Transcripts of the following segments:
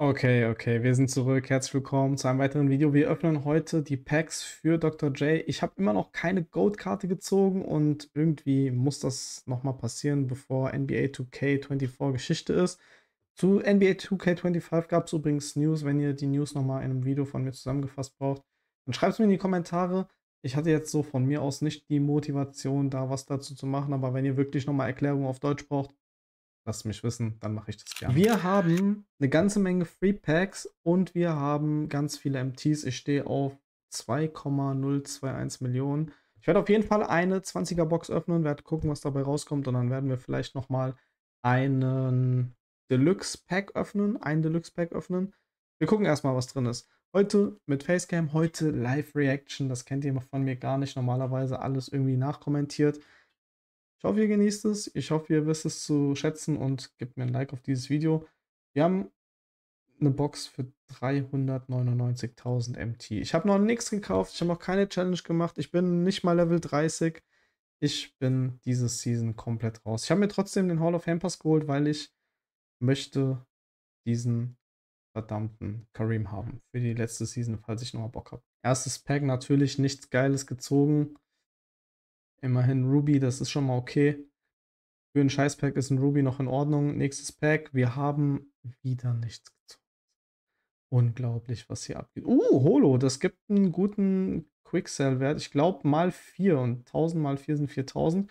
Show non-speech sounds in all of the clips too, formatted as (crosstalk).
Okay, okay, wir sind zurück. Herzlich willkommen zu einem weiteren Video. Wir öffnen heute die Packs für Dr. J. Ich habe immer noch keine Gold-Karte gezogen und irgendwie muss das nochmal passieren, bevor NBA 2K24 Geschichte ist. Zu NBA 2K25 gab es übrigens News. Wenn ihr die News nochmal in einem Video von mir zusammengefasst braucht, dann schreibt es mir in die Kommentare. Ich hatte jetzt so von mir aus nicht die Motivation, da was dazu zu machen, aber wenn ihr wirklich nochmal Erklärungen auf Deutsch braucht, Lasst mich wissen, dann mache ich das gerne. Wir haben eine ganze Menge Free Packs und wir haben ganz viele MTs. Ich stehe auf 2,021 Millionen. Ich werde auf jeden Fall eine 20er Box öffnen, werde gucken, was dabei rauskommt und dann werden wir vielleicht nochmal einen Deluxe Pack öffnen, ein Deluxe Pack öffnen. Wir gucken erstmal, was drin ist. Heute mit Facecam, heute Live Reaction, das kennt ihr von mir gar nicht, normalerweise alles irgendwie nachkommentiert. Ich hoffe, ihr genießt es. Ich hoffe, ihr wisst es zu schätzen und gebt mir ein Like auf dieses Video. Wir haben eine Box für 399.000 MT. Ich habe noch nichts gekauft. Ich habe noch keine Challenge gemacht. Ich bin nicht mal Level 30. Ich bin diese Season komplett raus. Ich habe mir trotzdem den Hall of Hampers geholt, weil ich möchte diesen verdammten Kareem haben für die letzte Season, falls ich nochmal Bock habe. Erstes Pack natürlich nichts Geiles gezogen. Immerhin Ruby, das ist schon mal okay. Für ein Scheißpack ist ein Ruby noch in Ordnung. Nächstes Pack, wir haben wieder nichts gezogen. Unglaublich, was hier abgeht. Uh, Holo, das gibt einen guten Quicksell-Wert. Ich glaube mal 4 und 1000 mal 4 sind 4000.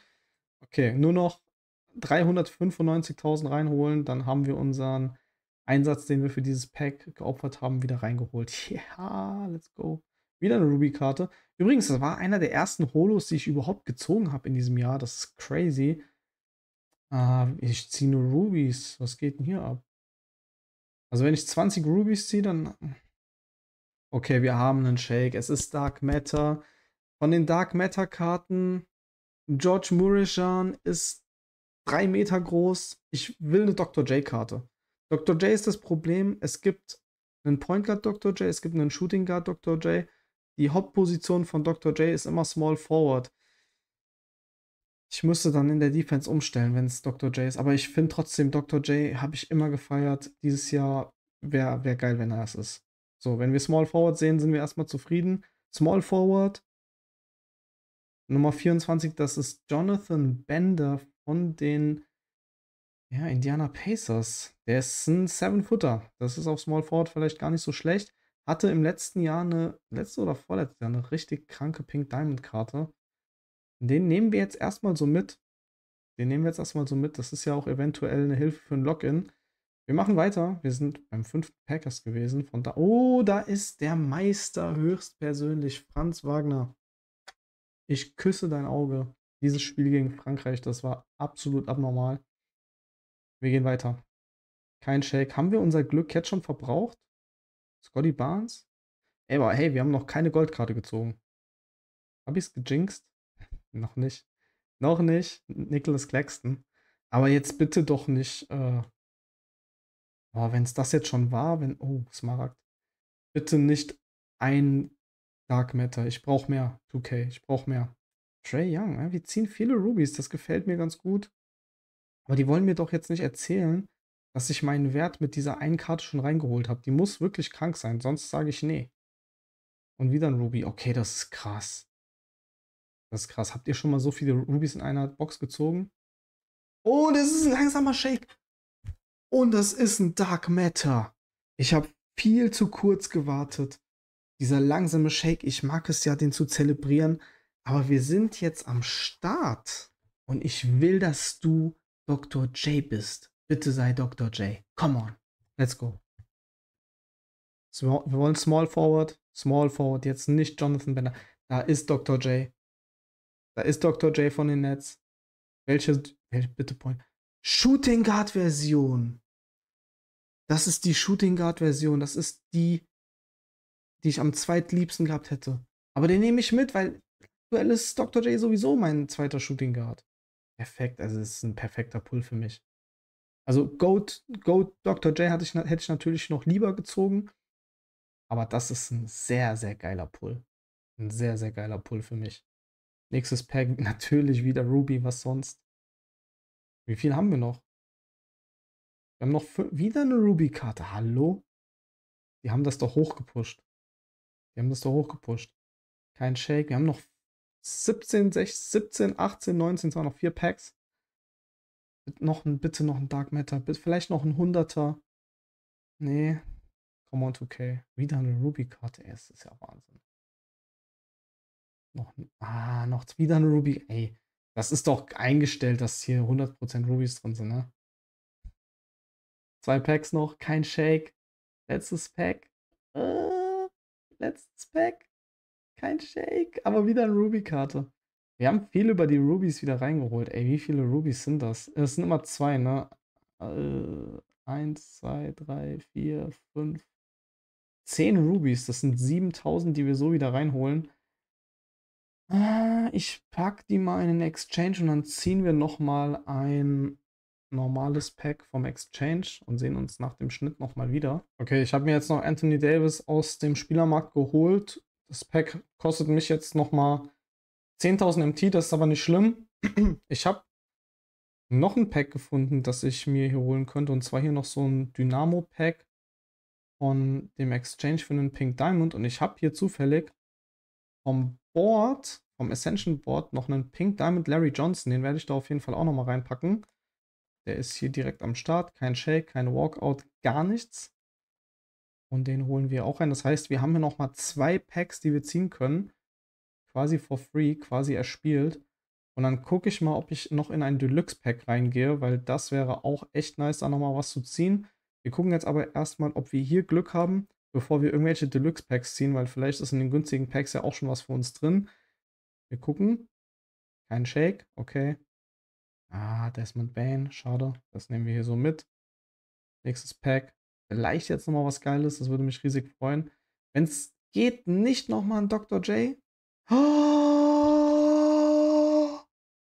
Okay, nur noch 395.000 reinholen, dann haben wir unseren Einsatz, den wir für dieses Pack geopfert haben, wieder reingeholt. (laughs) Ja, yeah, let's go. Wieder eine Ruby-Karte. Übrigens, das war einer der ersten Holos, die ich überhaupt gezogen habe in diesem Jahr. Das ist crazy. Ah, ich ziehe nur Rubies. Was geht denn hier ab? Also wenn ich 20 Rubies ziehe, dann... Okay, wir haben einen Shake. Es ist Dark Matter. Von den Dark Matter-Karten... George Murishan ist 3 Meter groß. Ich will eine Dr. J-Karte. Dr. J ist das Problem. Es gibt einen Point Guard Dr. J, es gibt einen Shooting Guard Dr. J die Hauptposition von Dr. J ist immer Small Forward. Ich müsste dann in der Defense umstellen, wenn es Dr. J ist. Aber ich finde trotzdem, Dr. J habe ich immer gefeiert. Dieses Jahr wäre wär geil, wenn er es ist. So, wenn wir Small Forward sehen, sind wir erstmal zufrieden. Small Forward, Nummer 24, das ist Jonathan Bender von den ja, Indiana Pacers. Der ist ein Seven-Footer. Das ist auf Small Forward vielleicht gar nicht so schlecht. Hatte im letzten Jahr eine, letzte oder vorletzte Jahr, eine richtig kranke Pink Diamond Karte. Den nehmen wir jetzt erstmal so mit. Den nehmen wir jetzt erstmal so mit. Das ist ja auch eventuell eine Hilfe für ein Login. Wir machen weiter. Wir sind beim fünften Packers gewesen. Von da. Oh, da ist der Meister höchstpersönlich, Franz Wagner. Ich küsse dein Auge. Dieses Spiel gegen Frankreich, das war absolut abnormal. Wir gehen weiter. Kein Shake. Haben wir unser Glück jetzt schon verbraucht? Scotty Barnes? Ey, aber hey, wir haben noch keine Goldkarte gezogen. Hab ich's gejinxt? (laughs) noch nicht. Noch nicht. Nicholas Claxton. Aber jetzt bitte doch nicht. Äh oh, wenn es das jetzt schon war, wenn. Oh, Smaragd. Bitte nicht ein Dark Matter. Ich brauche mehr. 2K. Ich brauche mehr. Trey Young. Ja, wir ziehen viele Rubies. Das gefällt mir ganz gut. Aber die wollen mir doch jetzt nicht erzählen, dass ich meinen Wert mit dieser einen Karte schon reingeholt habe. Die muss wirklich krank sein, sonst sage ich nee. Und wieder ein Ruby. Okay, das ist krass. Das ist krass. Habt ihr schon mal so viele Rubys in einer Box gezogen? Oh, das ist ein langsamer Shake. Und das ist ein Dark Matter. Ich habe viel zu kurz gewartet. Dieser langsame Shake, ich mag es ja, den zu zelebrieren. Aber wir sind jetzt am Start. Und ich will, dass du Dr. J bist. Bitte sei Dr. J. Come on. Let's go. Small, wir wollen Small Forward. Small Forward. Jetzt nicht Jonathan Bender. Da ist Dr. J. Da ist Dr. J von den Nets. Welche, welche bitte Point? Shooting Guard Version. Das ist die Shooting Guard Version. Das ist die, die ich am zweitliebsten gehabt hätte. Aber den nehme ich mit, weil aktuell ist Dr. J sowieso mein zweiter Shooting Guard. Perfekt, also es ist ein perfekter Pull für mich. Also Goat, Goat Dr. J hatte ich, hätte ich natürlich noch lieber gezogen. Aber das ist ein sehr, sehr geiler Pull. Ein sehr, sehr geiler Pull für mich. Nächstes Pack (laughs) natürlich wieder Ruby, was sonst. Wie viel haben wir noch? Wir haben noch wieder eine Ruby-Karte. Hallo? Die haben das doch hochgepusht. Die haben das doch hochgepusht. Kein Shake. Wir haben noch 17, 16, 17, 18, 19, zwar noch vier Packs. Noch ein, bitte noch ein Dark Matter. Vielleicht noch ein Hunderter. Nee. Come on okay. Wieder eine Ruby-Karte. Es ist ja Wahnsinn. Noch, ah, noch wieder eine Ruby. Ey, das ist doch eingestellt, dass hier 100% Rubies drin sind, ne? Zwei Packs noch. Kein Shake. Letztes Pack. Äh, letztes Pack. Kein Shake. Aber wieder eine Ruby-Karte. Wir haben viel über die Rubies wieder reingeholt. Ey, wie viele Rubies sind das? Es sind immer zwei, ne? Äh, eins, zwei, drei, vier, fünf, zehn Rubies. Das sind 7000, die wir so wieder reinholen. Äh, ich pack die mal in den Exchange und dann ziehen wir nochmal ein normales Pack vom Exchange und sehen uns nach dem Schnitt nochmal wieder. Okay, ich habe mir jetzt noch Anthony Davis aus dem Spielermarkt geholt. Das Pack kostet mich jetzt nochmal 10.000 MT, das ist aber nicht schlimm. Ich habe noch ein Pack gefunden, das ich mir hier holen könnte. Und zwar hier noch so ein Dynamo-Pack von dem Exchange für einen Pink Diamond. Und ich habe hier zufällig vom Board, vom Ascension Board, noch einen Pink Diamond Larry Johnson. Den werde ich da auf jeden Fall auch nochmal reinpacken. Der ist hier direkt am Start. Kein Shake, kein Walkout, gar nichts. Und den holen wir auch ein. Das heißt, wir haben hier nochmal zwei Packs, die wir ziehen können quasi for free quasi erspielt. Und dann gucke ich mal, ob ich noch in ein Deluxe-Pack reingehe, weil das wäre auch echt nice, da nochmal was zu ziehen. Wir gucken jetzt aber erstmal, ob wir hier Glück haben, bevor wir irgendwelche Deluxe-Packs ziehen, weil vielleicht ist in den günstigen Packs ja auch schon was für uns drin. Wir gucken. Kein Shake, okay. Ah, Desmond Bane, schade. Das nehmen wir hier so mit. Nächstes Pack. Vielleicht jetzt nochmal was Geiles, das würde mich riesig freuen. Wenn es geht, nicht nochmal ein Dr. J. Oh,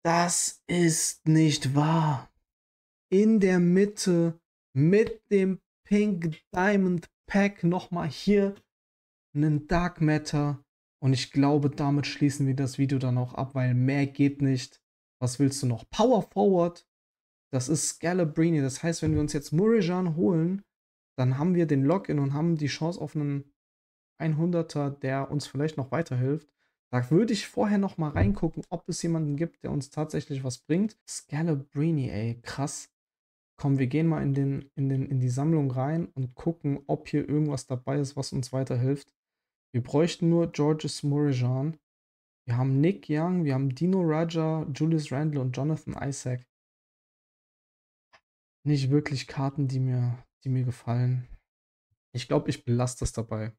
das ist nicht wahr. In der Mitte mit dem Pink Diamond Pack nochmal hier einen Dark Matter. Und ich glaube, damit schließen wir das Video dann auch ab, weil mehr geht nicht. Was willst du noch? Power Forward. Das ist Scalabrini. Das heißt, wenn wir uns jetzt Murijan holen, dann haben wir den Login und haben die Chance auf einen 100er, der uns vielleicht noch weiterhilft. Da würde ich vorher noch mal reingucken, ob es jemanden gibt, der uns tatsächlich was bringt. Scalabrini, ey, krass. Komm, wir gehen mal in, den, in, den, in die Sammlung rein und gucken, ob hier irgendwas dabei ist, was uns weiterhilft. Wir bräuchten nur Georges Morijan. Wir haben Nick Young, wir haben Dino Raja, Julius Randle und Jonathan Isaac. Nicht wirklich Karten, die mir, die mir gefallen. Ich glaube, ich belasse das dabei.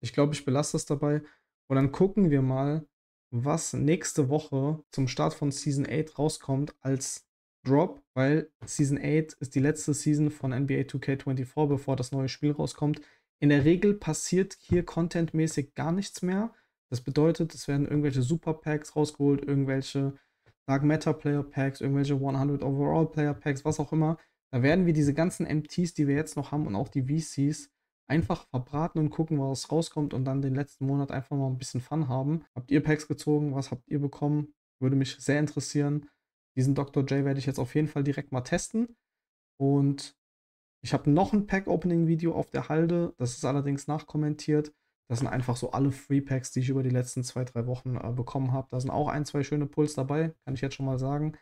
Ich glaube, ich belasse das dabei. Und dann gucken wir mal, was nächste Woche zum Start von Season 8 rauskommt als Drop, weil Season 8 ist die letzte Season von NBA 2K24, bevor das neue Spiel rauskommt. In der Regel passiert hier contentmäßig gar nichts mehr. Das bedeutet, es werden irgendwelche Super Packs rausgeholt, irgendwelche Dark Matter Player Packs, irgendwelche 100 Overall Player Packs, was auch immer. Da werden wir diese ganzen MTs, die wir jetzt noch haben und auch die VCs, einfach verbraten und gucken, was rauskommt und dann den letzten Monat einfach mal ein bisschen Fun haben. Habt ihr Packs gezogen? Was habt ihr bekommen? Würde mich sehr interessieren. Diesen Dr. J werde ich jetzt auf jeden Fall direkt mal testen. Und ich habe noch ein Pack-Opening-Video auf der Halde. Das ist allerdings nachkommentiert. Das sind einfach so alle Free Packs, die ich über die letzten zwei, drei Wochen äh, bekommen habe. Da sind auch ein, zwei schöne Pulls dabei, kann ich jetzt schon mal sagen.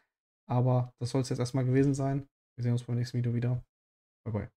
Aber das soll es jetzt erstmal gewesen sein. Wir sehen uns beim nächsten Video wieder. Bye bye.